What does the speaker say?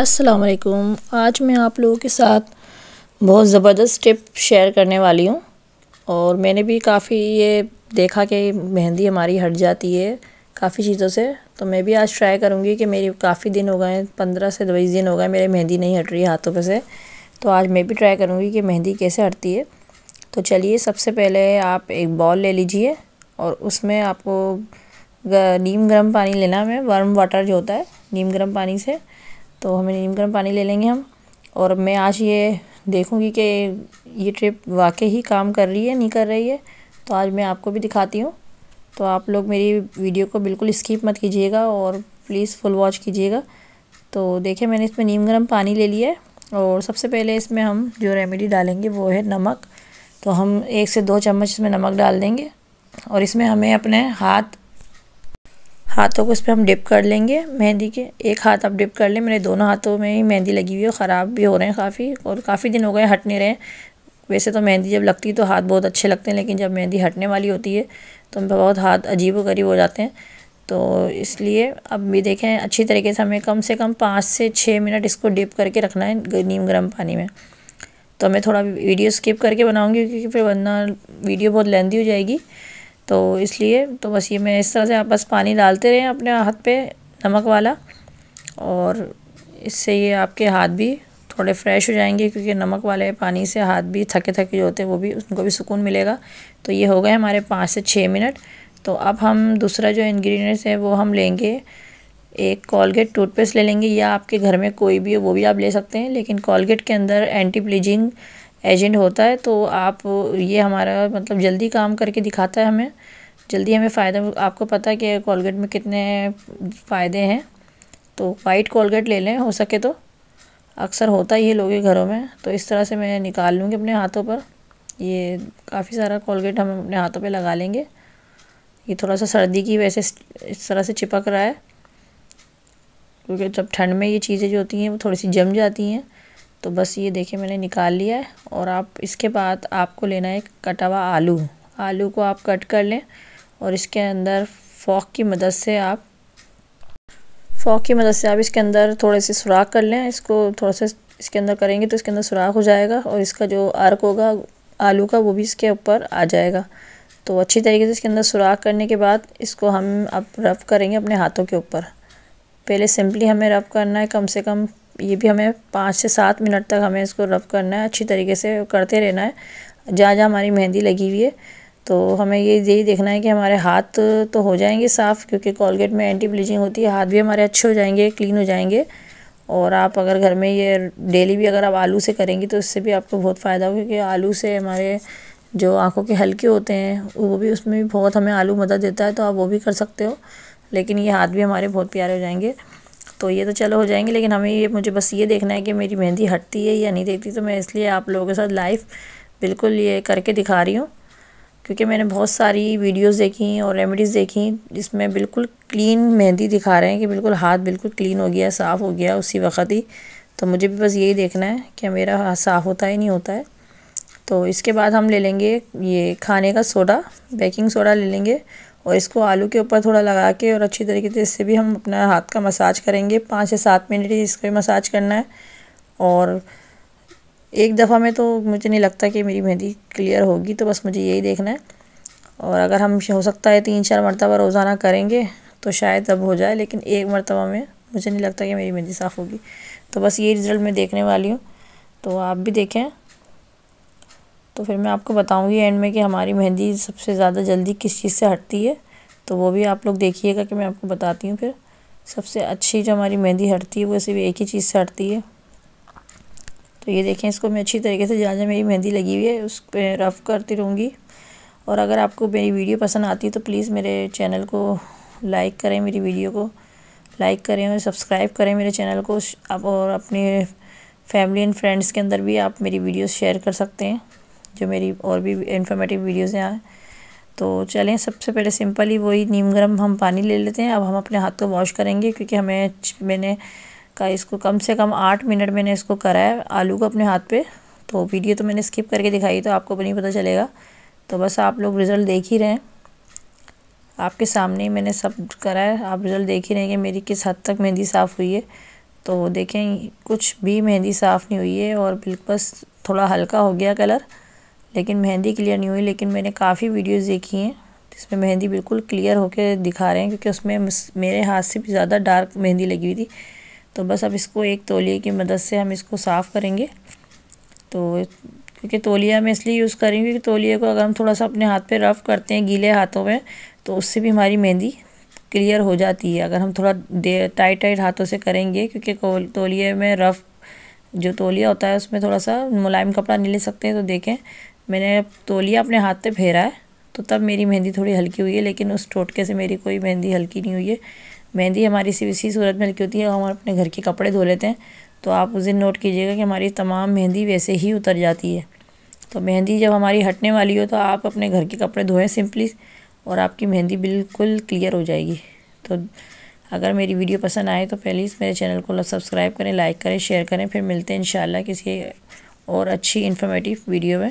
असलकुम आज मैं आप लोगों के साथ बहुत ज़बरदस्त टिप शेयर करने वाली हूँ और मैंने भी काफ़ी ये देखा कि मेहंदी हमारी हट जाती है काफ़ी चीज़ों से तो मैं भी आज ट्राई करूँगी कि मेरी काफ़ी दिन हो गए पंद्रह से बीस दिन हो गए मेरी मेहंदी नहीं हट रही हाथों पर से तो आज मैं भी ट्राई करूँगी कि मेहंदी कैसे हटती है तो चलिए सबसे पहले आप एक बॉल ले लीजिए और उसमें आपको नीम गर्म पानी लेना है वर्म वाटर जो होता है नीम गर्म पानी से तो हमें नीम गर्म पानी ले लेंगे हम और मैं आज ये देखूँगी कि ये ट्रिप वाकई ही काम कर रही है नहीं कर रही है तो आज मैं आपको भी दिखाती हूँ तो आप लोग मेरी वीडियो को बिल्कुल स्किप मत कीजिएगा और प्लीज़ फुल वॉच कीजिएगा तो देखिए मैंने इसमें नीम गर्म पानी ले लिया है और सबसे पहले इसमें हम जो रेमेडी डालेंगे वो है नमक तो हम एक से दो चम्मच इसमें नमक डाल देंगे और इसमें हमें अपने हाथ हाथों को उस पर हम डिप कर लेंगे मेहंदी के एक हाथ आप डिप कर लें मेरे दोनों हाथों में ही मेहंदी लगी हुई है ख़राब भी हो रहे हैं काफ़ी और काफ़ी दिन हो गए हट नहीं रहे वैसे तो मेहंदी जब लगती है तो हाथ बहुत अच्छे लगते हैं लेकिन जब मेहंदी हटने वाली होती है तो हम बहुत हाथ अजीब वरीब गरीब हो जाते हैं तो इसलिए अब भी देखें अच्छी तरीके से हमें कम से कम पाँच से छः मिनट इसको डिप करके रखना है नीम गर्म पानी में तो मैं थोड़ा वीडियो स्किप करके बनाऊँगी क्योंकि फिर वरना वीडियो बहुत लेंदी हो जाएगी तो इसलिए तो बस ये मैं इस तरह से आप बस पानी डालते रहें अपने हाथ पे नमक वाला और इससे ये आपके हाथ भी थोड़े फ्रेश हो जाएंगे क्योंकि नमक वाले पानी से हाथ भी थके थके जो होते हैं वो भी उनको भी सुकून मिलेगा तो ये हो गए हमारे पाँच से छः मिनट तो अब हम दूसरा जो इन्ग्रीडियंट्स है वो हम लेंगे एक कॉलगेट टूथपेस्ट ले लेंगे या आपके घर में कोई भी हो वो भी आप ले सकते हैं लेकिन कॉलगेट के अंदर एंटी ब्लीजिंग एजेंट होता है तो आप ये हमारा मतलब जल्दी काम करके दिखाता है हमें जल्दी हमें फ़ायदा आपको पता है कि कोलगेट में कितने फ़ायदे हैं तो वाइट कोलगेट ले लें हो सके तो अक्सर होता ही है लोगों के घरों में तो इस तरह से मैं निकाल लूँगी अपने हाथों पर ये काफ़ी सारा कोलगेट हम अपने हाथों पे लगा लेंगे ये थोड़ा सा सर्दी की वैसे इस तरह से चिपक रहा है क्योंकि जब ठंड में ये चीज़ें जो होती हैं वो थोड़ी सी जम जाती हैं तो बस ये देखिए मैंने निकाल लिया है और आप इसके बाद आपको लेना है कटा हुआ आलू आलू को आप कट कर लें और इसके अंदर फ़ोक की मदद से आप फ़ोक की मदद से आप इसके अंदर थोड़े से सुराख कर लें इसको थोड़ा सा इसके अंदर करेंगे तो इसके अंदर सुराख हो जाएगा और इसका जो अर्क होगा आलू का वो भी इसके ऊपर आ जाएगा तो अच्छी तरीके से इसके अंदर सुराख करने के बाद इसको हम अब रफ़ करेंगे अपने हाथों के ऊपर पहले सिंपली हमें रफ़ करना है कम से कम ये भी हमें पाँच से सात मिनट तक हमें इसको रब करना है अच्छी तरीके से करते रहना है जहाँ जहाँ हमारी मेहंदी लगी हुई है तो हमें ये यही देखना है कि हमारे हाथ तो हो जाएंगे साफ़ क्योंकि कॉलगेट में एंटी ब्लीचिंग होती है हाथ भी हमारे अच्छे हो जाएंगे क्लीन हो जाएंगे और आप अगर घर में ये डेली भी अगर आप आलू से करेंगी तो इससे भी आपको बहुत फ़ायदा होगा क्योंकि आलू से हमारे जो आँखों के हल्के होते हैं वो भी उसमें भी बहुत हमें आलू मदद देता है तो आप वो भी कर सकते हो लेकिन ये हाथ भी हमारे बहुत प्यारे हो जाएंगे तो ये तो चलो हो जाएंगे लेकिन हमें ये मुझे बस ये देखना है कि मेरी मेहंदी हटती है या नहीं देखती तो मैं इसलिए आप लोगों के साथ लाइव बिल्कुल ये करके दिखा रही हूँ क्योंकि मैंने बहुत सारी वीडियोस देखी और रेमडीज़ देखी जिसमें बिल्कुल क्लीन मेहंदी दिखा रहे हैं कि बिल्कुल हाथ बिल्कुल क्लीन हो गया साफ़ हो गया उसी वक्त ही तो मुझे भी बस यही देखना है कि मेरा हाथ साफ़ होता ही नहीं होता है तो इसके बाद हम ले लेंगे ये खाने का सोडा बेकिंग सोडा ले लेंगे और इसको आलू के ऊपर थोड़ा लगा के और अच्छी तरीके से इससे भी हम अपना हाथ का मसाज करेंगे पाँच से सात मिनट ही इसको मसाज करना है और एक दफ़ा में तो मुझे नहीं लगता कि मेरी मेहंदी क्लियर होगी तो बस मुझे यही देखना है और अगर हम हो सकता है तीन चार मरतबा रोज़ाना करेंगे तो शायद अब हो जाए लेकिन एक मरतबा में मुझे नहीं लगता कि मेरी मेहंदी साफ़ होगी तो बस ये रिज़ल्ट मैं देखने वाली हूँ तो आप भी देखें तो फिर मैं आपको बताऊंगी एंड में कि हमारी मेहंदी सबसे ज़्यादा जल्दी किस चीज़ से हटती है तो वो भी आप लोग देखिएगा कि मैं आपको बताती हूँ फिर सबसे अच्छी जो हमारी मेहंदी हटती है वो सिर्फ एक ही चीज़ से हटती है तो ये देखें इसको मैं अच्छी तरीके से जहाँ जहाँ मेरी मेहंदी लगी हुई है उस पर रफ़ करती रहूँगी और अगर आपको मेरी वीडियो पसंद आती है तो प्लीज़ मेरे चैनल को लाइक करें मेरी वीडियो को लाइक करें और सब्सक्राइब करें मेरे चैनल को आप और अपने फैमिली एंड फ्रेंड्स के अंदर भी आप मेरी वीडियो शेयर कर सकते हैं जो मेरी और भी इन्फॉर्मेटिव वीडियोज़ हैं तो चलें सबसे पहले सिंपली वही नीम गर्म हम पानी ले लेते हैं अब हम अपने हाथ को वॉश करेंगे क्योंकि हमें मैंने का इसको कम से कम आठ मिनट मैंने इसको करा है आलू को अपने हाथ पे तो वीडियो तो मैंने स्किप करके दिखाई तो आपको भी नहीं पता चलेगा तो बस आप लोग रिज़ल्ट देख ही रहे हैं आपके सामने ही मैंने सब करा है आप रिज़ल्ट देख ही रहे हैं कि मेरी किस हद तक मेहंदी साफ़ हुई है तो देखें कुछ भी मेहंदी साफ़ नहीं हुई है और बिल्कुल थोड़ा हल्का हो गया कलर लेकिन मेहंदी क्लियर नहीं हुई लेकिन मैंने काफ़ी वीडियोस देखी हैं जिसमें मेहंदी बिल्कुल क्लियर होकर दिखा रहे हैं क्योंकि उसमें मेरे हाथ से भी ज़्यादा डार्क मेहंदी लगी हुई थी तो बस अब इसको एक तोलिए की मदद से हम इसको साफ़ करेंगे तो क्योंकि तौलिया मैं इसलिए यूज़ करेंगे क्योंकि तौलिए को अगर हम थोड़ा सा अपने हाथ पे रफ़ करते हैं गीले हाथों में तो उससे भी हमारी मेहंदी क्लियर हो जाती है अगर हम थोड़ा टाइट टाइट हाथों से करेंगे क्योंकि तोलिए में रफ़ जो तोलिया होता है उसमें थोड़ा सा मुलायम कपड़ा नहीं ले सकते हैं तो देखें मैंने तोलिया अपने हाथ पे फेरा है तो तब मेरी मेहंदी थोड़ी हल्की हुई है लेकिन उस टोटके से मेरी कोई मेहंदी हल्की नहीं हुई है मेहंदी हमारी सिर्फ इसी सूरत में हल्की होती है हम अपने घर के कपड़े धो लेते हैं तो आप उस दिन नोट कीजिएगा कि हमारी तमाम मेहंदी वैसे ही उतर जाती है तो मेहंदी जब हमारी हटने वाली हो तो आप अपने घर के कपड़े धोएं सिंपली और आपकी मेहंदी बिल्कुल क्लियर हो जाएगी तो अगर मेरी वीडियो पसंद आए तो प्लीज़ मेरे चैनल को सब्सक्राइब करें लाइक करें शेयर करें फिर मिलते हैं इन किसी और अच्छी इन्फॉर्मेटिव वीडियो में